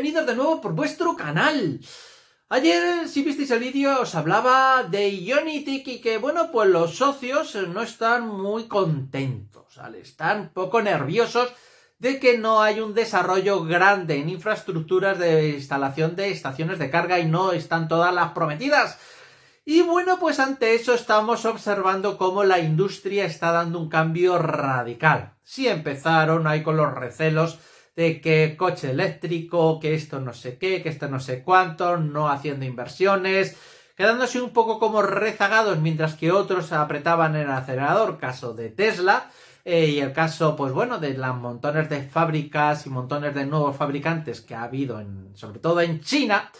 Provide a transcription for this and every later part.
bienvenidos de nuevo por vuestro canal. Ayer, eh, si visteis el vídeo, os hablaba de Ionity y que, bueno, pues los socios eh, no están muy contentos, Están poco nerviosos de que no hay un desarrollo grande en infraestructuras de instalación de estaciones de carga y no están todas las prometidas. Y bueno, pues ante eso estamos observando cómo la industria está dando un cambio radical. Si empezaron ahí con los recelos de que coche eléctrico, que esto no sé qué, que esto no sé cuánto, no haciendo inversiones, quedándose un poco como rezagados mientras que otros apretaban el acelerador, caso de Tesla, eh, y el caso, pues bueno, de las montones de fábricas y montones de nuevos fabricantes que ha habido, sobre todo en China,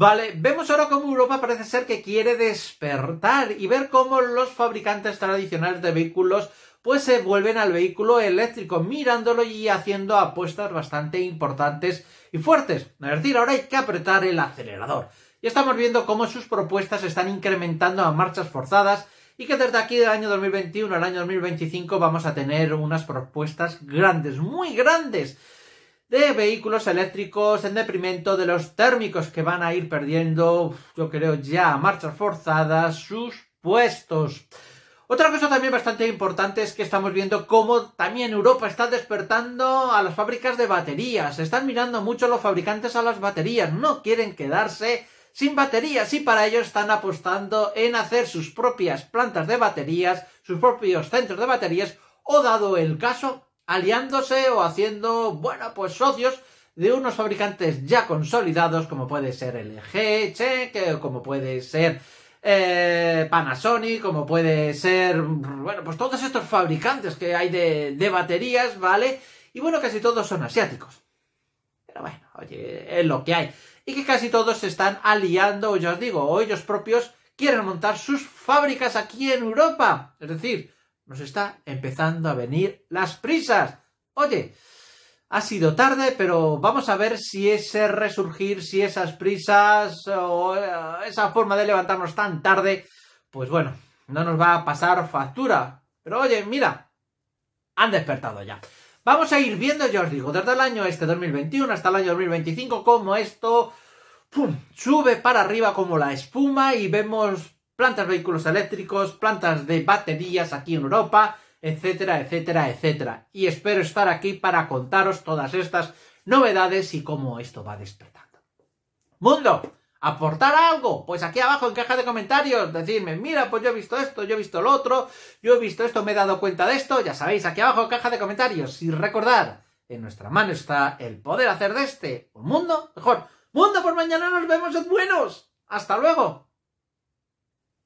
Vale, vemos ahora cómo Europa parece ser que quiere despertar y ver cómo los fabricantes tradicionales de vehículos pues se vuelven al vehículo eléctrico, mirándolo y haciendo apuestas bastante importantes y fuertes. Es decir, ahora hay que apretar el acelerador. Y estamos viendo cómo sus propuestas están incrementando a marchas forzadas y que desde aquí del año 2021 al año 2025 vamos a tener unas propuestas grandes, muy grandes de vehículos eléctricos en deprimento de los térmicos que van a ir perdiendo, yo creo ya a marchas forzadas, sus puestos. Otra cosa también bastante importante es que estamos viendo cómo también Europa está despertando a las fábricas de baterías. Están mirando mucho los fabricantes a las baterías. No quieren quedarse sin baterías y para ello están apostando en hacer sus propias plantas de baterías, sus propios centros de baterías o dado el caso aliándose o haciendo, bueno, pues socios de unos fabricantes ya consolidados como puede ser LG, Check, como puede ser eh, Panasonic, como puede ser, bueno, pues todos estos fabricantes que hay de, de, baterías, ¿vale? Y bueno, casi todos son asiáticos. Pero bueno, oye, es lo que hay. Y que casi todos se están aliando, o ya os digo, o ellos propios quieren montar sus fábricas aquí en Europa. Es decir, nos está empezando a venir las prisas. Oye, ha sido tarde, pero vamos a ver si ese resurgir, si esas prisas o eh, esa forma de levantarnos tan tarde, pues bueno, no nos va a pasar factura. Pero oye, mira, han despertado ya. Vamos a ir viendo, yo os digo, desde el año este 2021 hasta el año 2025, cómo esto sube para arriba como la espuma y vemos plantas de vehículos eléctricos, plantas de baterías aquí en Europa, etcétera, etcétera, etcétera. Y espero estar aquí para contaros todas estas novedades y cómo esto va despertando. Mundo, aportar algo, pues aquí abajo en caja de comentarios, decirme, mira, pues yo he visto esto, yo he visto lo otro, yo he visto esto, me he dado cuenta de esto, ya sabéis, aquí abajo en caja de comentarios, y recordad, en nuestra mano está el poder hacer de este un mundo mejor. Mundo, por mañana nos vemos en buenos. Hasta luego.